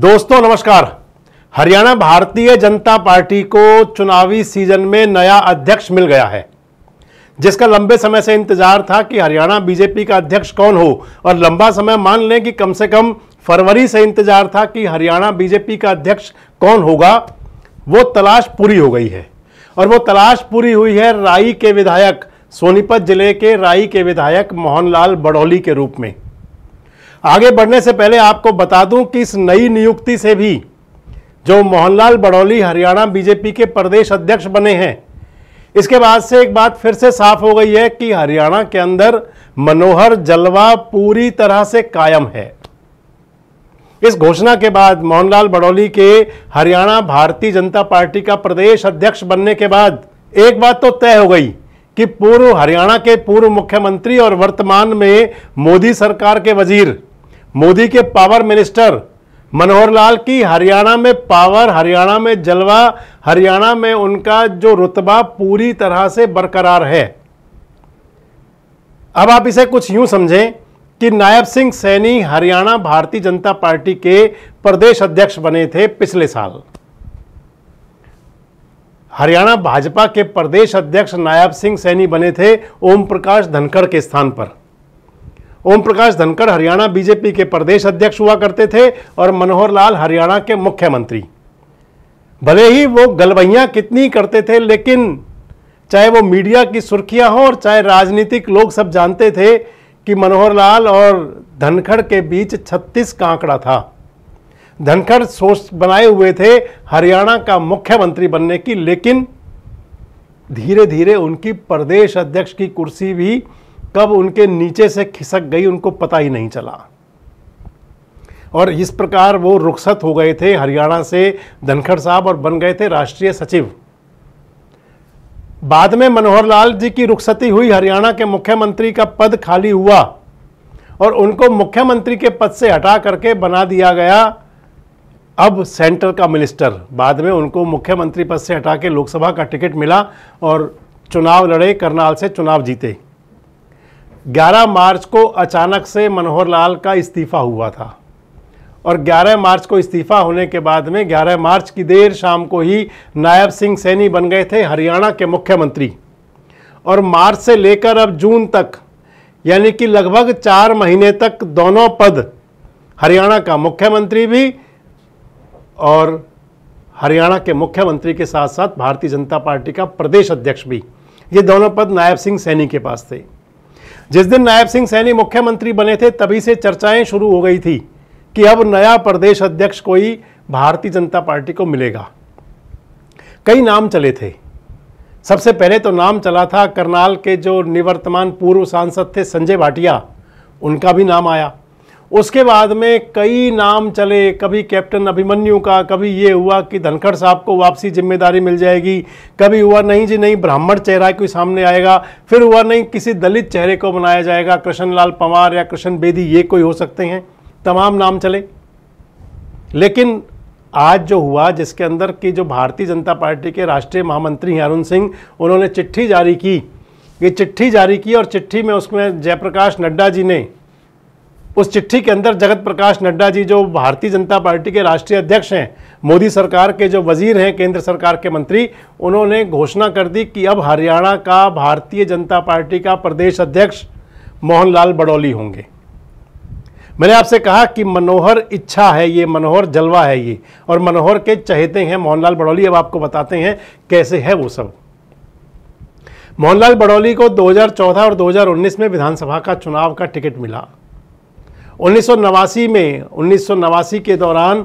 दोस्तों नमस्कार हरियाणा भारतीय जनता पार्टी को चुनावी सीजन में नया अध्यक्ष मिल गया है जिसका लंबे समय से इंतजार था कि हरियाणा बीजेपी का अध्यक्ष कौन हो और लंबा समय मान लें कि कम से कम फरवरी से इंतजार था कि हरियाणा बीजेपी का अध्यक्ष कौन होगा वो तलाश पूरी हो गई है और वो तलाश पूरी हुई है राई के विधायक सोनीपत जिले के राई के विधायक मोहनलाल बड़ौली के रूप में आगे बढ़ने से पहले आपको बता दूं कि इस नई नियुक्ति से भी जो मोहनलाल बड़ौली हरियाणा बीजेपी के प्रदेश अध्यक्ष बने हैं इसके बाद से एक बात फिर से साफ हो गई है कि हरियाणा के अंदर मनोहर जलवा पूरी तरह से कायम है इस घोषणा के बाद मोहनलाल बड़ौली के हरियाणा भारतीय जनता पार्टी का प्रदेश अध्यक्ष बनने के बाद एक बात तो तय हो गई कि पूर्व हरियाणा के पूर्व मुख्यमंत्री और वर्तमान में मोदी सरकार के वजीर मोदी के पावर मिनिस्टर मनोहर लाल की हरियाणा में पावर हरियाणा में जलवा हरियाणा में उनका जो रुतबा पूरी तरह से बरकरार है अब आप इसे कुछ यूं समझें कि नायब सिंह सैनी हरियाणा भारतीय जनता पार्टी के प्रदेश अध्यक्ष बने थे पिछले साल हरियाणा भाजपा के प्रदेश अध्यक्ष नायब सिंह सैनी बने थे ओम प्रकाश धनखड़ के स्थान पर ओम प्रकाश धनखड़ हरियाणा बीजेपी के प्रदेश अध्यक्ष हुआ करते थे और मनोहर लाल हरियाणा के मुख्यमंत्री भले ही वो गलबहियाँ कितनी करते थे लेकिन चाहे वो मीडिया की सुर्खियां हो और चाहे राजनीतिक लोग सब जानते थे कि मनोहर लाल और धनखड़ के बीच छत्तीस का आंकड़ा था धनखड़ सोच बनाए हुए थे हरियाणा का मुख्यमंत्री बनने की लेकिन धीरे धीरे उनकी प्रदेश अध्यक्ष की कुर्सी भी कब उनके नीचे से खिसक गई उनको पता ही नहीं चला और इस प्रकार वो रुखसत हो गए थे हरियाणा से धनखड़ साहब और बन गए थे राष्ट्रीय सचिव बाद में मनोहर लाल जी की रुखसती हुई हरियाणा के मुख्यमंत्री का पद खाली हुआ और उनको मुख्यमंत्री के पद से हटा करके बना दिया गया अब सेंटर का मिनिस्टर बाद में उनको मुख्यमंत्री पद से हटा के लोकसभा का टिकट मिला और चुनाव लड़े करनाल से चुनाव जीते 11 मार्च को अचानक से मनोहर लाल का इस्तीफा हुआ था और 11 मार्च को इस्तीफा होने के बाद में 11 मार्च की देर शाम को ही नायब सिंह सैनी बन गए थे हरियाणा के मुख्यमंत्री और मार्च से लेकर अब जून तक यानी कि लगभग चार महीने तक दोनों पद हरियाणा का मुख्यमंत्री भी और हरियाणा के मुख्यमंत्री के साथ साथ भारतीय जनता पार्टी का प्रदेश अध्यक्ष भी ये दोनों पद नायब सिंह सैनी के पास थे जिस दिन नायब सिंह सैनी मुख्यमंत्री बने थे तभी से चर्चाएं शुरू हो गई थी कि अब नया प्रदेश अध्यक्ष कोई भारतीय जनता पार्टी को मिलेगा कई नाम चले थे सबसे पहले तो नाम चला था करनाल के जो निवर्तमान पूर्व सांसद थे संजय भाटिया उनका भी नाम आया उसके बाद में कई नाम चले कभी कैप्टन अभिमन्यु का कभी ये हुआ कि धनखड़ साहब को वापसी जिम्मेदारी मिल जाएगी कभी हुआ नहीं जी नहीं ब्राह्मण चेहरा कोई सामने आएगा फिर हुआ नहीं किसी दलित चेहरे को बनाया जाएगा कृष्णलाल पंवार या कृष्ण बेदी ये कोई हो सकते हैं तमाम नाम चले लेकिन आज जो हुआ जिसके अंदर की जो भारतीय जनता पार्टी के राष्ट्रीय महामंत्री हैं अरुण सिंह उन्होंने चिट्ठी जारी की ये चिट्ठी जारी की और चिट्ठी में उसमें जयप्रकाश नड्डा जी ने उस चिट्ठी के अंदर जगत प्रकाश नड्डा जी जो भारतीय जनता पार्टी के राष्ट्रीय अध्यक्ष हैं मोदी सरकार के जो वजीर हैं केंद्र सरकार के मंत्री उन्होंने घोषणा कर दी कि अब हरियाणा का भारतीय जनता पार्टी का प्रदेश अध्यक्ष मोहनलाल बड़ौली होंगे मैंने आपसे कहा कि मनोहर इच्छा है ये मनोहर जलवा है ये और मनोहर के चहेते हैं मोहनलाल बड़ौली अब आपको बताते हैं कैसे है वो सब मोहनलाल बड़ौली को 2014 और 2019 में विधानसभा का चुनाव का टिकट मिला उन्नीस में उन्नीस के दौरान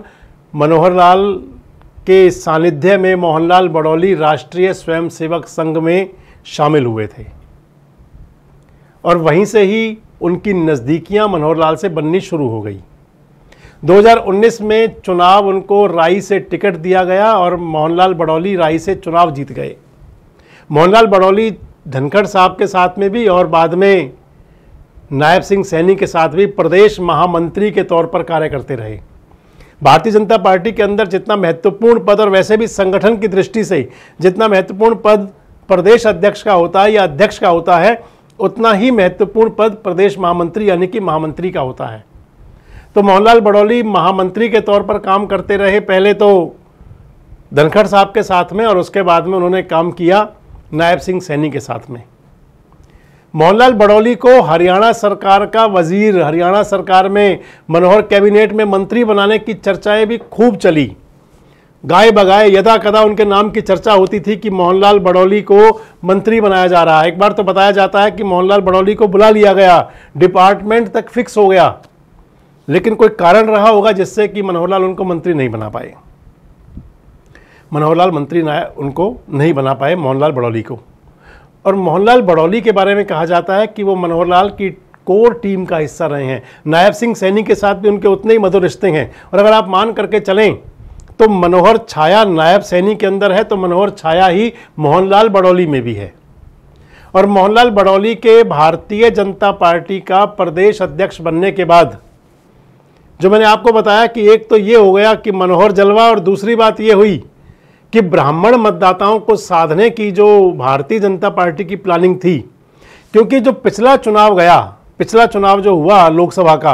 मनोहर लाल के सानिध्य में मोहनलाल बड़ौली राष्ट्रीय स्वयंसेवक संघ में शामिल हुए थे और वहीं से ही उनकी नज़दीकियां मनोहर लाल से बननी शुरू हो गई 2019 में चुनाव उनको राई से टिकट दिया गया और मोहनलाल बड़ौली राई से चुनाव जीत गए मोहनलाल बड़ौली धनखड़ साहब के साथ में भी और बाद में नायब सिंह सैनी के साथ भी प्रदेश महामंत्री के तौर पर कार्य करते रहे भारतीय जनता पार्टी के अंदर जितना महत्वपूर्ण पद और वैसे भी संगठन की दृष्टि से जितना महत्वपूर्ण पद प्रदेश अध्यक्ष का होता है या अध्यक्ष का होता है उतना ही महत्वपूर्ण पद प्रदेश महामंत्री यानी कि महामंत्री का होता है तो मोहनलाल बड़ौली महामंत्री के तौर पर काम करते रहे पहले तो धनखड़ साहब के साथ में और उसके बाद में उन्होंने काम किया नायब सिंह सैनी के साथ में मोहनलाल बड़ौली को हरियाणा सरकार का वजीर हरियाणा सरकार में मनोहर कैबिनेट में मंत्री बनाने की चर्चाएं भी खूब चली गाय बगाए यदा कदा उनके नाम की चर्चा होती थी कि मोहनलाल बड़ौली को मंत्री बनाया जा रहा है एक बार तो बताया जाता है कि मोहनलाल बड़ौली को बुला लिया गया डिपार्टमेंट तक फिक्स हो गया लेकिन कोई कारण रहा होगा जिससे कि मनोहरलाल उनको मंत्री नहीं बना पाए मनोहरलाल मंत्री ना उनको नहीं बना पाए मोहनलाल बड़ौली को और मोहनलाल बड़ौली के बारे में कहा जाता है कि वो मनोहर लाल की कोर टीम का हिस्सा रहे हैं नायब सिंह सैनी के साथ भी उनके उतने ही मधुर रिश्ते हैं और अगर आप मान करके चलें तो मनोहर छाया नायब सैनी के अंदर है तो मनोहर छाया ही मोहनलाल बड़ौली में भी है और मोहनलाल बड़ौली के भारतीय जनता पार्टी का प्रदेश अध्यक्ष बनने के बाद जो मैंने आपको बताया कि एक तो ये हो गया कि मनोहर जलवा और दूसरी बात ये हुई कि ब्राह्मण मतदाताओं को साधने की जो भारतीय जनता पार्टी की प्लानिंग थी क्योंकि जो पिछला चुनाव गया पिछला चुनाव जो हुआ लोकसभा का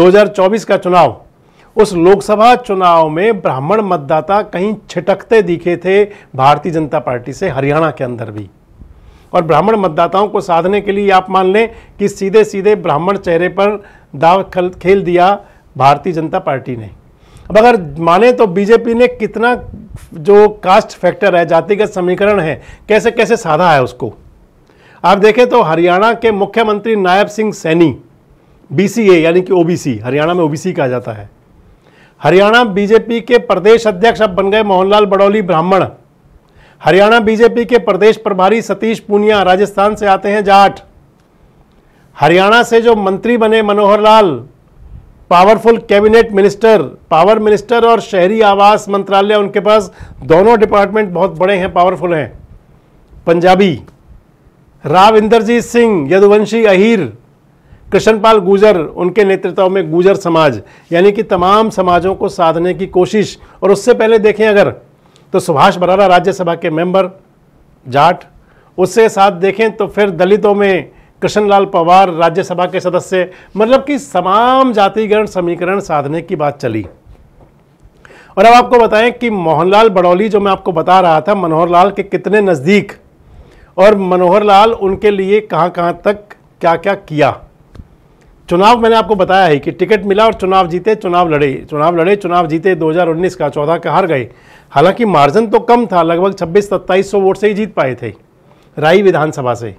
2024 का चुनाव उस लोकसभा चुनाव में ब्राह्मण मतदाता कहीं छिटकते दिखे थे भारतीय जनता पार्टी से हरियाणा के अंदर भी और ब्राह्मण मतदाताओं को साधने के लिए आप मान लें कि सीधे सीधे ब्राह्मण चेहरे पर दाव खेल दिया भारतीय जनता पार्टी ने अब अगर माने तो बीजेपी ने कितना जो कास्ट फैक्टर है जातिगत समीकरण है कैसे कैसे साधा है उसको आप देखें तो हरियाणा के मुख्यमंत्री नायब सिंह सैनी बीसीए यानी कि ओबीसी हरियाणा में ओबीसी कहा जाता है हरियाणा बीजेपी के प्रदेश अध्यक्ष अब बन गए मोहनलाल बड़ौली ब्राह्मण हरियाणा बीजेपी के प्रदेश प्रभारी सतीश पूनिया राजस्थान से आते हैं जाट हरियाणा से जो मंत्री बने Manohar Lal powerful cabinet minister power minister और शहरी आवास मंत्रालय उनके पास दोनों डिपार्टमेंट बहुत बड़े हैं पावरफुल हैं पंजाबी राव इंद्रजीत सिंह यदुवंशी अहिर कृष्णपाल गुजर उनके नेतृत्व में गुजर समाज यानी कि तमाम समाजों को साधने की कोशिश और उससे पहले देखें अगर तो सुभाष बराला राज्यसभा के मेंबर जाट उससे साथ देखें तो फिर दलितों में कृष्णलाल पवार राज्यसभा के सदस्य मतलब कि तमाम जातिगण समीकरण साधने की बात चली और अब आपको बताएं कि मोहनलाल बड़ौली जो मैं आपको बता रहा था मनोहर लाल के कितने नज़दीक और मनोहर लाल उनके लिए कहां कहां तक क्या क्या किया चुनाव मैंने आपको बताया है कि टिकट मिला और चुनाव जीते चुनाव लड़े चुनाव लड़े चुनाव जीते 2019 का चौदह का हार गए हालांकि मार्जिन तो कम था लगभग छब्बीस सत्ताईस सौ वोट से ही जीत पाए थे राई विधानसभा से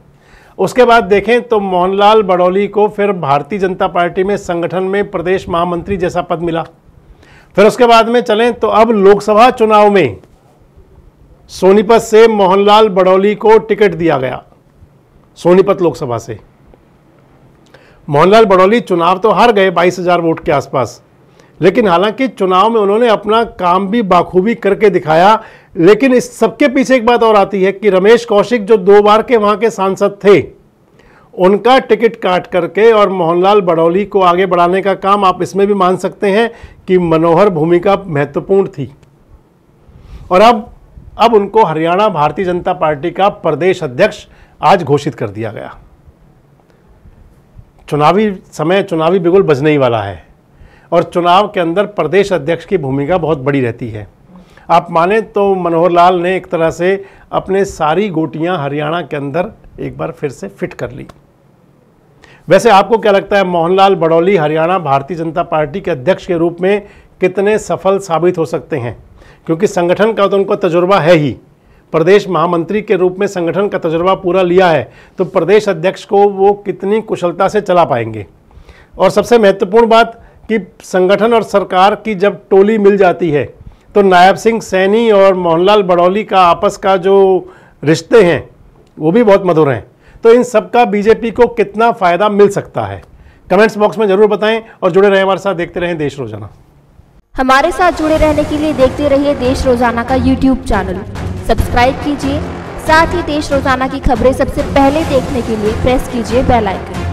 उसके बाद देखें तो मोहनलाल बड़ौली को फिर भारतीय जनता पार्टी में संगठन में प्रदेश महामंत्री जैसा पद मिला फिर उसके बाद में चलें तो अब लोकसभा चुनाव में सोनीपत से मोहनलाल बड़ौली को टिकट दिया गया सोनीपत लोकसभा से मोहनलाल बड़ौली चुनाव तो हार गए बाईस हजार वोट के आसपास लेकिन हालांकि चुनाव में उन्होंने अपना काम भी बाखूबी करके दिखाया लेकिन इस सबके पीछे एक बात और आती है कि रमेश कौशिक जो दो बार के वहां के सांसद थे उनका टिकट काट करके और मोहनलाल बड़ौली को आगे बढ़ाने का काम आप इसमें भी मान सकते हैं कि मनोहर भूमिका महत्वपूर्ण थी और अब अब उनको हरियाणा भारतीय जनता पार्टी का प्रदेश अध्यक्ष आज घोषित कर दिया गया चुनावी समय चुनावी बिगुल बजने ही वाला है और चुनाव के अंदर प्रदेश अध्यक्ष की भूमिका बहुत बड़ी रहती है आप माने तो मनोहर लाल ने एक तरह से अपने सारी गोटियां हरियाणा के अंदर एक बार फिर से फिट कर ली वैसे आपको क्या लगता है मोहनलाल बड़ौली हरियाणा भारतीय जनता पार्टी के अध्यक्ष के रूप में कितने सफल साबित हो सकते हैं क्योंकि संगठन का तो उनको तजुर्बा है ही प्रदेश महामंत्री के रूप में संगठन का तजुर्बा पूरा लिया है तो प्रदेश अध्यक्ष को वो कितनी कुशलता से चला पाएंगे और सबसे महत्वपूर्ण बात कि संगठन और सरकार की जब टोली मिल जाती है तो नायब सिंह सैनी और मोहनलाल बड़ौली का आपस का जो रिश्ते हैं वो भी बहुत मधुर हैं तो इन सब का बीजेपी को कितना फ़ायदा मिल सकता है कमेंट्स बॉक्स में ज़रूर बताएं और जुड़े रहें हमारे साथ देखते रहें देश रोजाना हमारे साथ जुड़े रहने के लिए देखते रहिए देश रोजाना का यूट्यूब चैनल सब्सक्राइब कीजिए साथ ही देश रोजाना की खबरें सबसे पहले देखने के लिए प्रेस कीजिए बेलाइकन